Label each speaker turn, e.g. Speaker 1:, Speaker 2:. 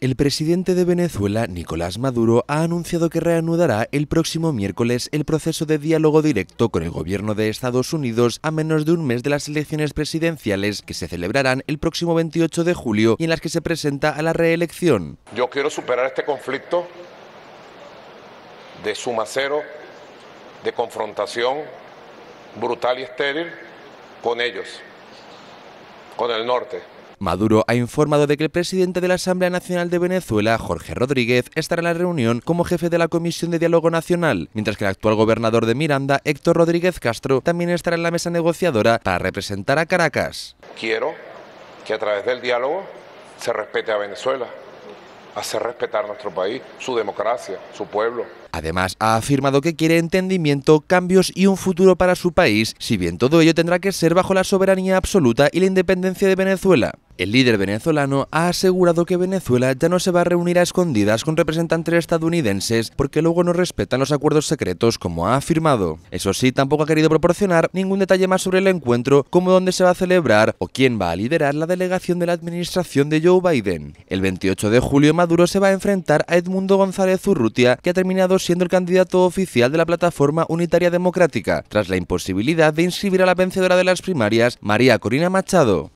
Speaker 1: El presidente de Venezuela, Nicolás Maduro, ha anunciado que reanudará el próximo miércoles el proceso de diálogo directo con el gobierno de Estados Unidos a menos de un mes de las elecciones presidenciales que se celebrarán el próximo 28 de julio y en las que se presenta a la reelección.
Speaker 2: Yo quiero superar este conflicto de cero, de confrontación brutal y estéril con ellos, con el norte.
Speaker 1: Maduro ha informado de que el presidente de la Asamblea Nacional de Venezuela, Jorge Rodríguez, estará en la reunión como jefe de la Comisión de Diálogo Nacional, mientras que el actual gobernador de Miranda, Héctor Rodríguez Castro, también estará en la mesa negociadora para representar a Caracas.
Speaker 2: Quiero que a través del diálogo se respete a Venezuela, hacer respetar nuestro país, su democracia, su pueblo.
Speaker 1: Además, ha afirmado que quiere entendimiento, cambios y un futuro para su país, si bien todo ello tendrá que ser bajo la soberanía absoluta y la independencia de Venezuela. El líder venezolano ha asegurado que Venezuela ya no se va a reunir a escondidas con representantes estadounidenses porque luego no respetan los acuerdos secretos, como ha afirmado. Eso sí, tampoco ha querido proporcionar ningún detalle más sobre el encuentro, como dónde se va a celebrar o quién va a liderar la delegación de la administración de Joe Biden. El 28 de julio, Maduro se va a enfrentar a Edmundo González Urrutia, que ha terminado siendo el candidato oficial de la plataforma unitaria democrática, tras la imposibilidad de inscribir a la vencedora de las primarias, María Corina Machado.